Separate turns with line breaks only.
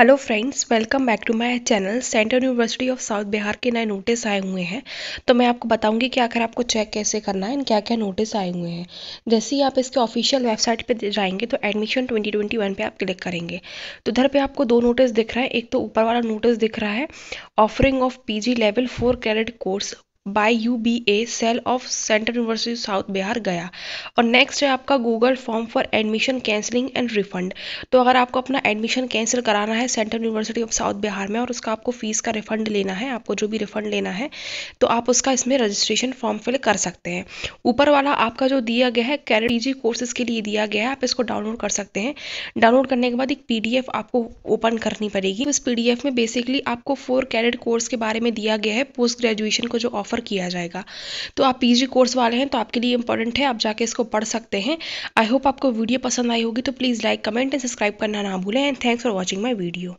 hello friends welcome back to my channel central university of south Bihar के नए notice आए हुए हैं तो मैं आपको बताऊंगी कि आखिर आपको चेक कैसे करना है क्या क्या नोटिस आए हुए हैं जैसे ही आप इसके ऑफिशियल वेबसाइट पे जाएंगे तो एडमिशन 2021 पे आप क्लिक करेंगे तो इधर पे आपको दो नोटिस दिख रहा है एक तो ऊपर वाला नोटिस दिख रहा है offering of P level four credit course by U B A cell of central university south Bihar Gaya और नेक्स्ट है आपका Google form for admission cancelling and refund तो अगर आपको अपना एडमिशन कैंसिल कराना है central university of south Bihar में और उसका आपको फीस का रिफंड लेना है आपको जो भी रिफंड लेना है तो आप उसका इसमें रजिस्ट्रेशन फॉर्म फिल कर सकते हैं ऊपर वाला आपका जो दिया गया है कैरियर डी कोर्सेज के लिए दिया गया है आप इसको डाउनलोड कर सकते हैं डाउनलोड करने के बाद एक पी आपको ओपन करनी पड़ेगी इस पी में बेसिकली आपको फोर कैरेट कोर्स के बारे में दिया गया है पोस्ट ग्रेजुएशन को जो ऑफर ऑफर किया जाएगा तो आप पीजी कोर्स वाले हैं तो आपके लिए इंपॉर्टेंट है आप जाके इसको पढ़ सकते हैं आई होप आपको वीडियो पसंद आई होगी तो please like comment and subscribe करना ना भूलें and thanks for watching my video